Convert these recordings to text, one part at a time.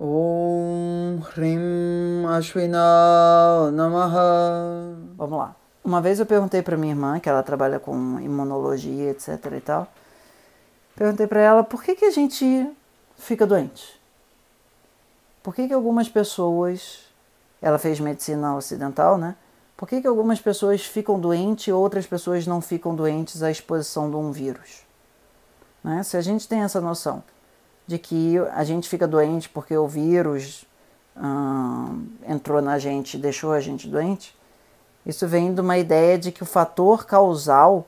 Om Rim Ashwina Namaha. Vamos lá. Uma vez eu perguntei para minha irmã, que ela trabalha com imunologia, etc e tal. Perguntei para ela por que, que a gente fica doente. Por que, que algumas pessoas. Ela fez medicina ocidental, né? Por que, que algumas pessoas ficam doentes e outras pessoas não ficam doentes à exposição de um vírus? Né? Se a gente tem essa noção de que a gente fica doente porque o vírus hum, entrou na gente, deixou a gente doente. Isso vem de uma ideia de que o fator causal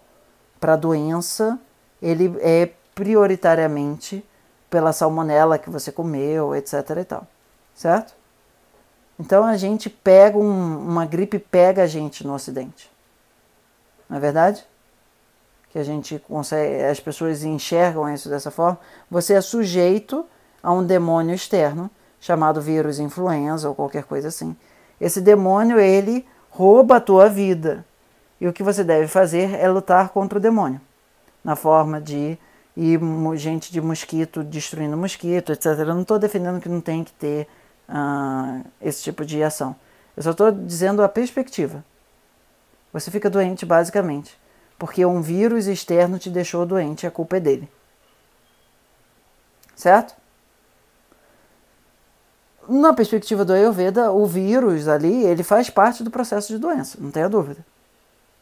para a doença ele é prioritariamente pela salmonela que você comeu, etc. e tal, certo? Então a gente pega um, uma gripe pega a gente no Ocidente, não é verdade? que a gente consegue, as pessoas enxergam isso dessa forma, você é sujeito a um demônio externo chamado vírus influenza ou qualquer coisa assim. Esse demônio ele rouba a tua vida e o que você deve fazer é lutar contra o demônio na forma de ir gente de mosquito destruindo mosquito, etc. Eu não estou defendendo que não tem que ter uh, esse tipo de ação. Eu só estou dizendo a perspectiva. Você fica doente basicamente porque um vírus externo te deixou doente, a culpa é dele. Certo? Na perspectiva do Ayurveda, o vírus ali, ele faz parte do processo de doença, não tenha dúvida.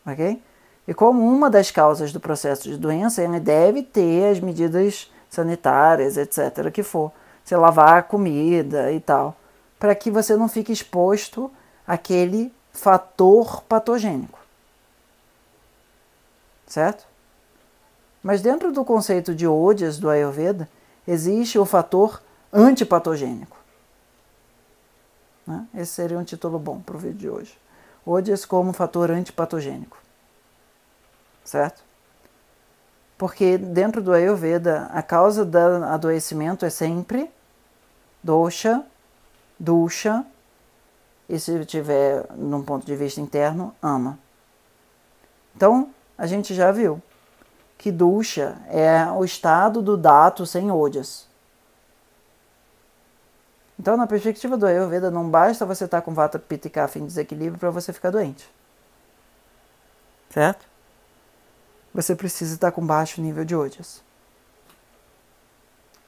OK? E como uma das causas do processo de doença, ele deve ter as medidas sanitárias, etc, que for, você lavar a comida e tal, para que você não fique exposto àquele fator patogênico certo? Mas dentro do conceito de odias do Ayurveda, existe o fator antipatogênico. Né? Esse seria um título bom para o vídeo de hoje. Odias como fator antipatogênico. Certo? Porque dentro do Ayurveda, a causa do adoecimento é sempre dosha, ducha, e se tiver num ponto de vista interno, ama. Então, a gente já viu que Dusha é o estado do dato sem ojas. Então, na perspectiva do Ayurveda, não basta você estar tá com vata, pitta e kapha em desequilíbrio para você ficar doente. Certo? Você precisa estar tá com baixo nível de ojas.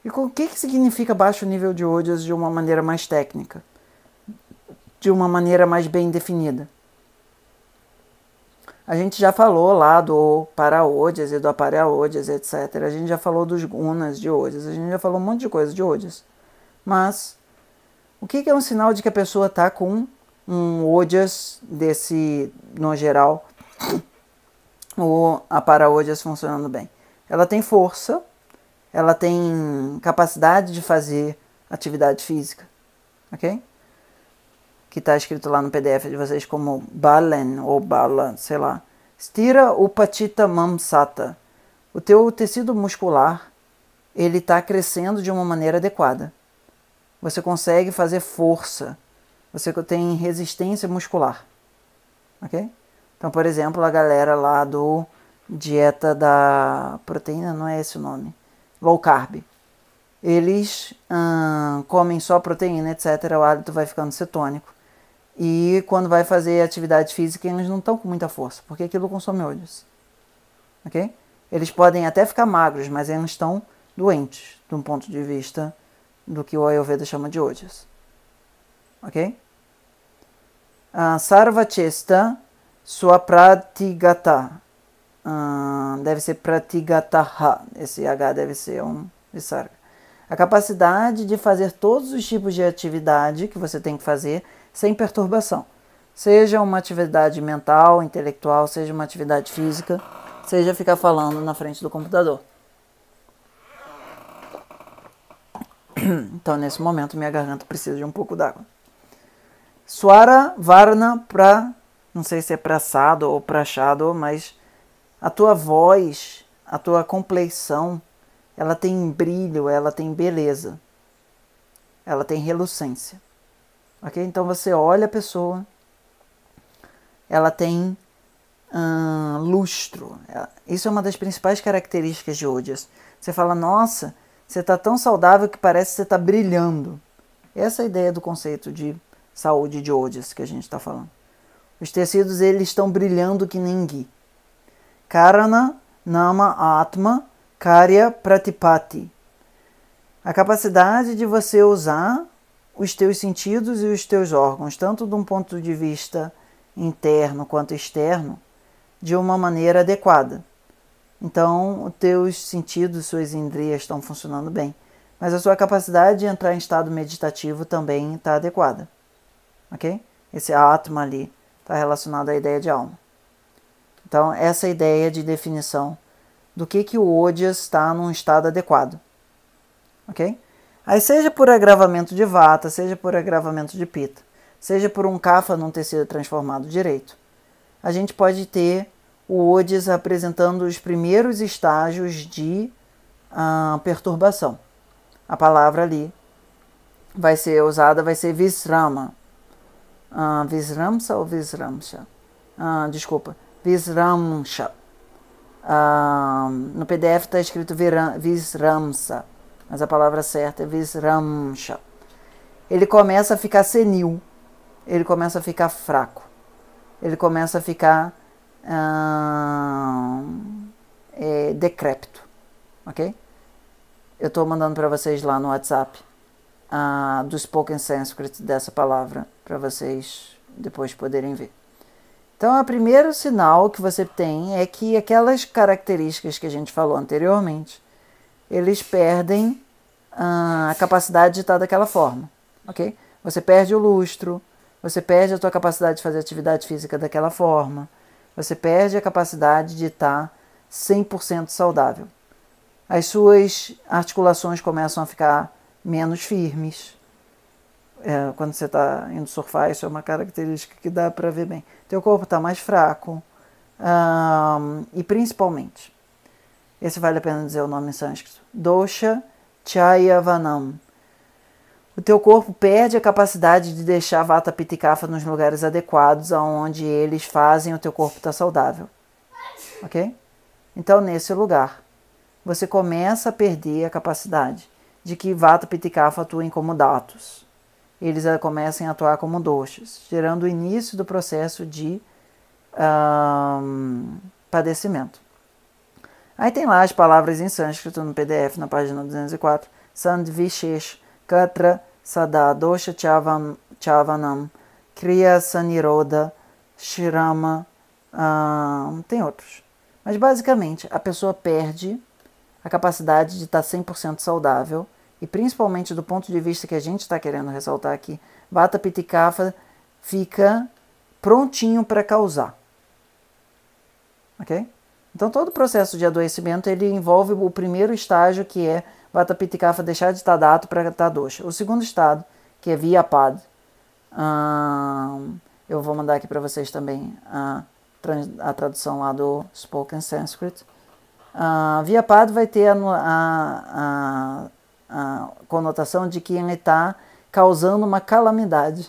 E o que, que significa baixo nível de ojas de uma maneira mais técnica? De uma maneira mais bem definida? A gente já falou lá do Paraodes e do Apareodes, etc. A gente já falou dos Gunas de Odes, a gente já falou um monte de coisa de Odes. Mas o que é um sinal de que a pessoa está com um Odias desse, no geral, ou a Paraodes funcionando bem? Ela tem força, ela tem capacidade de fazer atividade física, ok? que está escrito lá no PDF de vocês como Balen ou Bala, sei lá. Stira upatita mamsata. O teu tecido muscular, ele está crescendo de uma maneira adequada. Você consegue fazer força. Você tem resistência muscular. Ok? Então, por exemplo, a galera lá do dieta da proteína, não é esse o nome, low carb. Eles hum, comem só proteína, etc. O hálito vai ficando cetônico. E quando vai fazer atividade física, eles não estão com muita força, porque aquilo consome olhos. Ok? Eles podem até ficar magros, mas eles estão doentes, de um ponto de vista do que o Ayurveda chama de olhos. Ok? Uh, sarva Chesta Sua Pratigata. Uh, deve ser Pratigataha. Esse H deve ser um visarga. A capacidade de fazer todos os tipos de atividade que você tem que fazer sem perturbação. Seja uma atividade mental, intelectual, seja uma atividade física, seja ficar falando na frente do computador. Então, nesse momento, minha garganta precisa de um pouco d'água. Suara Varna pra. Não sei se é praçado ou prachado, mas a tua voz, a tua complexão, ela tem brilho, ela tem beleza, ela tem relucência. Ok? Então você olha a pessoa, ela tem hum, lustro. É, isso é uma das principais características de Odias. Você fala, nossa, você está tão saudável que parece que você está brilhando. Essa é a ideia do conceito de saúde de Odias que a gente está falando. Os tecidos eles estão brilhando que nem gui. Karana, Nama, Atma, Karya, Pratipati. A capacidade de você usar os teus sentidos e os teus órgãos, tanto de um ponto de vista interno quanto externo, de uma maneira adequada. Então, os teus sentidos, suas indrias estão funcionando bem, mas a sua capacidade de entrar em estado meditativo também está adequada. Ok? Esse átomo ali está relacionado à ideia de alma. Então, essa ideia de definição do que, que o Odia está num estado adequado. Ok? Aí, seja por agravamento de vata, seja por agravamento de pita, seja por um kafa não ter sido transformado direito, a gente pode ter o Odis apresentando os primeiros estágios de ah, perturbação. A palavra ali vai ser usada, vai ser Visrama. Ah, visramsa ou Visramsha? Ah, desculpa, Visramsha. Ah, no PDF está escrito Visramsa mas a palavra certa é visramsha. Ele começa a ficar senil, ele começa a ficar fraco, ele começa a ficar hum, é, decrépito, ok? Eu estou mandando para vocês lá no WhatsApp uh, do Spoken Sanskrit dessa palavra, para vocês depois poderem ver. Então, o primeiro sinal que você tem é que aquelas características que a gente falou anteriormente eles perdem ah, a capacidade de estar daquela forma, ok? Você perde o lustro, você perde a sua capacidade de fazer atividade física daquela forma, você perde a capacidade de estar 100% saudável. As suas articulações começam a ficar menos firmes. É, quando você está indo surfar, isso é uma característica que dá para ver bem. Teu corpo está mais fraco. Um, ah, e principalmente, esse vale a pena dizer o nome em sânscrito. Dosha Chayavanam. O teu corpo perde a capacidade de deixar vata pitikafa nos lugares adequados, aonde eles fazem o teu corpo estar saudável. Ok? Então, nesse lugar, você começa a perder a capacidade de que vata pitikafa atuem como datos. Eles eh, começam a atuar como doshas, gerando o início do processo de um, padecimento. Aí tem lá as palavras em sânscrito no PDF, na página 204. Sandvishesh, Katra, Sada, Dosha Chavam, Chavanam, Kriya Saniroda, Shirama, hum, tem outros. Mas basicamente, a pessoa perde a capacidade de estar 100% saudável e principalmente do ponto de vista que a gente está querendo ressaltar aqui, Vata Pitikafa fica prontinho para causar. Ok? Então todo o processo de adoecimento ele envolve o primeiro estágio que é Vata Pitikafa deixar de estar dato para estar doxa. O segundo estado que é Via Pad. eu vou mandar aqui para vocês também a, a, tradução lá do Spoken Sanskrit. Uh, via Pad vai ter a, a, a, conotação de que ele está causando uma calamidade,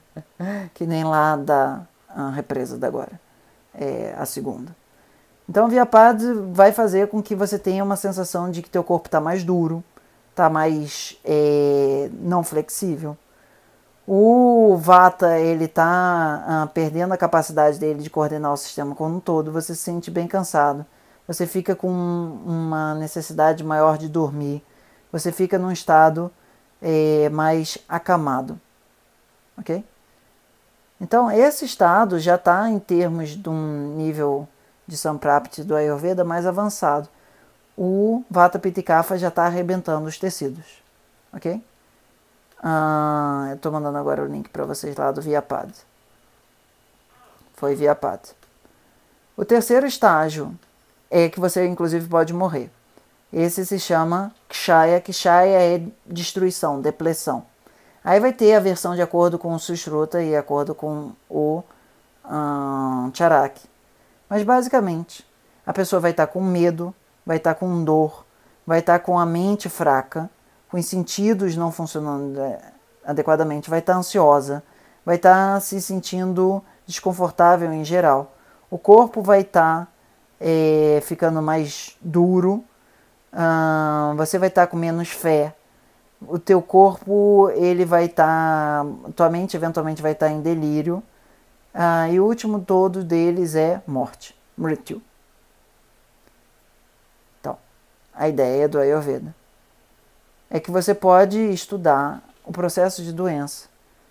que nem lá da represa da agora, é a segunda. Então, Viapad vai fazer com que você tenha uma sensação de que teu corpo está mais duro, está mais é, não flexível. O Vata ele está ah, perdendo a capacidade dele de coordenar o sistema como um todo. Você se sente bem cansado. Você fica com uma necessidade maior de dormir. Você fica num estado é, mais acamado, ok? Então esse estado já está em termos de um nível de Samprapti do Ayurveda mais avançado, o Vata Pitikafa já está arrebentando os tecidos, ok? Ah, eu estou mandando agora o link para vocês lá do Viapad. Foi Viapad. O terceiro estágio é que você, inclusive, pode morrer. Esse se chama Kshaya. Kshaya é destruição, depleção. Aí vai ter a versão de acordo com o Sushruta e acordo com o um, ah, mas basicamente, a pessoa vai estar tá com medo, vai estar tá com dor, vai estar tá com a mente fraca, com os sentidos não funcionando é, adequadamente, vai estar ansiosa, vai estar se sentindo desconfortável em geral. O corpo vai estar é, ficando mais duro, hum, você vai estar com menos fé, o teu corpo ele vai estar, tua mente eventualmente vai estar em delírio ah, e o último todo deles é morte, mrityu. Então, a ideia do Ayurveda é que você pode estudar o processo de doença,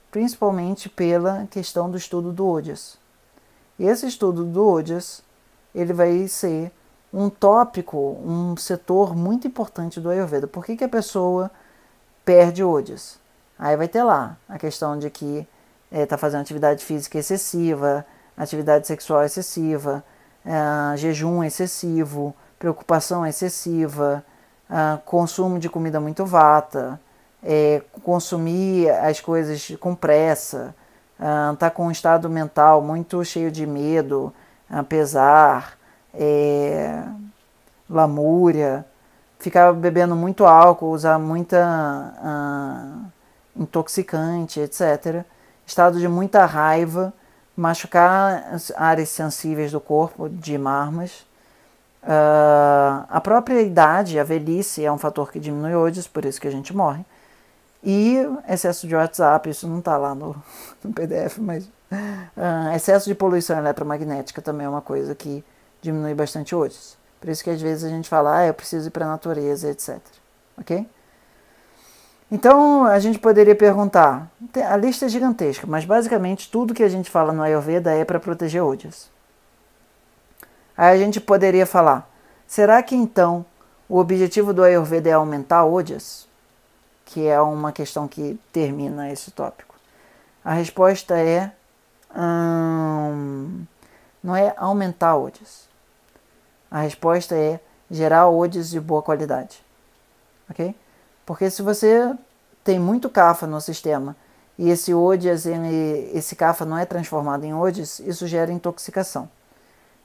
principalmente pela questão do estudo do Ojas. E esse estudo do Ojas, ele vai ser um tópico, um setor muito importante do Ayurveda. Por que, que a pessoa perde Ojas? Aí vai ter lá a questão de que está é, tá fazendo atividade física excessiva, atividade sexual excessiva, é, jejum excessivo, preocupação excessiva, é, consumo de comida muito vata, é, consumir as coisas com pressa, está é, com um estado mental muito cheio de medo, é, pesar, lamúria, ficar bebendo muito álcool, usar muita uh, intoxicante, etc estado de muita raiva, machucar áreas sensíveis do corpo de marmas. Uh, a própria idade, a velhice é um fator que diminui hoje, por isso que a gente morre. E excesso de WhatsApp, isso não está lá no, no, PDF, mas uh, excesso de poluição eletromagnética também é uma coisa que diminui bastante hoje. Por isso que às vezes a gente fala, ah, eu preciso ir para a natureza, etc. Ok? Então a gente poderia perguntar: a lista é gigantesca, mas basicamente tudo que a gente fala no Ayurveda é para proteger ojas. Aí a gente poderia falar: será que então o objetivo do Ayurveda é aumentar ojas? Que é uma questão que termina esse tópico. A resposta é: hum, não é aumentar ojas. A resposta é gerar ojas de boa qualidade. Ok? Porque se você tem muito CAFA no sistema e esse ODIAS, ele, esse CAFA não é transformado em ODIAS, isso gera intoxicação.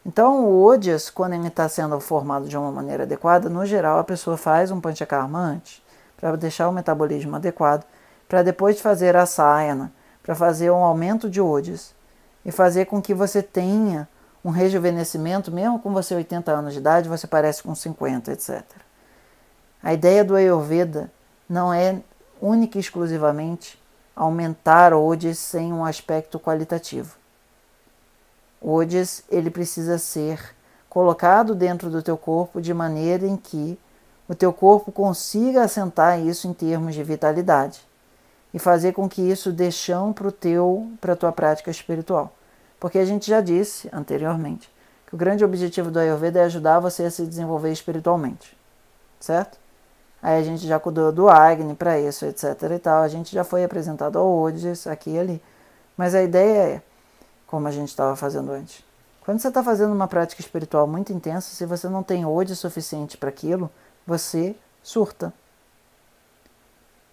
Então, o ODIAS, quando ele está sendo formado de uma maneira adequada, no geral a pessoa faz um panchakarma antes, para deixar o metabolismo adequado, para depois fazer a saiana para fazer um aumento de ODIAS e fazer com que você tenha um rejuvenescimento, mesmo com você 80 anos de idade, você parece com 50, etc. A ideia do Ayurveda não é única e exclusivamente aumentar o ODIS sem um aspecto qualitativo. O ODIS ele precisa ser colocado dentro do teu corpo de maneira em que o teu corpo consiga assentar isso em termos de vitalidade e fazer com que isso dê chão para teu para tua prática espiritual. Porque a gente já disse anteriormente que o grande objetivo do Ayurveda é ajudar você a se desenvolver espiritualmente, certo? Aí a gente já cuidou do Agni para isso, etc e tal. A gente já foi apresentado ao Odis aqui e ali. Mas a ideia é, como a gente estava fazendo antes, quando você está fazendo uma prática espiritual muito intensa, se você não tem Odis suficiente para aquilo, você surta.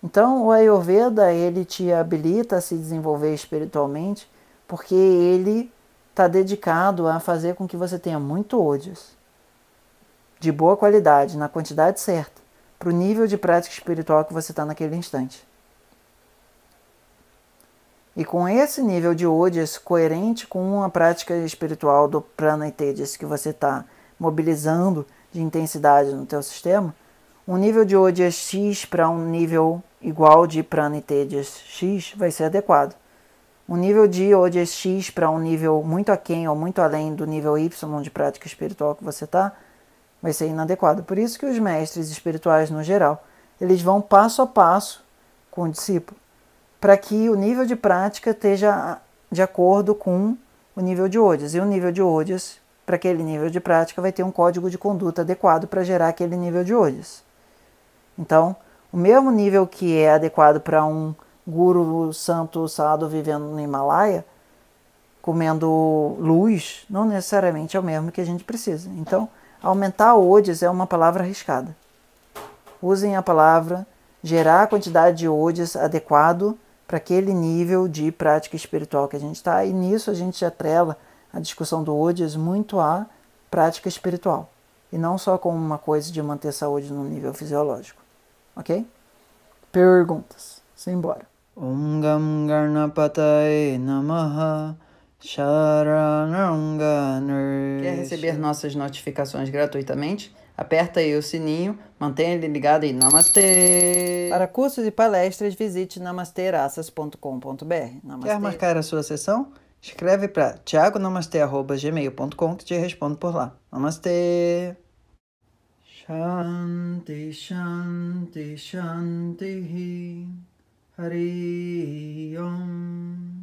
Então, o Ayurveda, ele te habilita a se desenvolver espiritualmente, porque ele está dedicado a fazer com que você tenha muito ódios, de boa qualidade, na quantidade certa para o nível de prática espiritual que você está naquele instante. E com esse nível de odias coerente com uma prática espiritual do prana e que você está mobilizando de intensidade no teu sistema, um nível de odias X para um nível igual de prana e X vai ser adequado. Um nível de odias X para um nível muito aquém ou muito além do nível Y de prática espiritual que você está, vai ser inadequado. Por isso que os mestres espirituais no geral, eles vão passo a passo com o discípulo, para que o nível de prática esteja de acordo com o nível de ojas. E o nível de ojas, para aquele nível de prática, vai ter um código de conduta adequado para gerar aquele nível de ojas. Então, o mesmo nível que é adequado para um guru santo sado vivendo no Himalaia, comendo luz, não necessariamente é o mesmo que a gente precisa. Então, Aumentar odes é uma palavra arriscada. Usem a palavra gerar a quantidade de odes adequado para aquele nível de prática espiritual que a gente está, e nisso a gente atrela a discussão do odes muito à prática espiritual, e não só como uma coisa de manter saúde no nível fisiológico. Ok? Perguntas. Simbora. Om Gam Garnapataye Namaha Quer receber nossas notificações gratuitamente? Aperta aí o sininho, mantenha ele ligado e Namastê! Para cursos e palestras, visite namasterassas.com.br. Quer marcar a sua sessão? Escreve para tiagonamastê.gmail.com que te respondo por lá. Namastê! Shanti, Shanti, Shanti, Hari Om.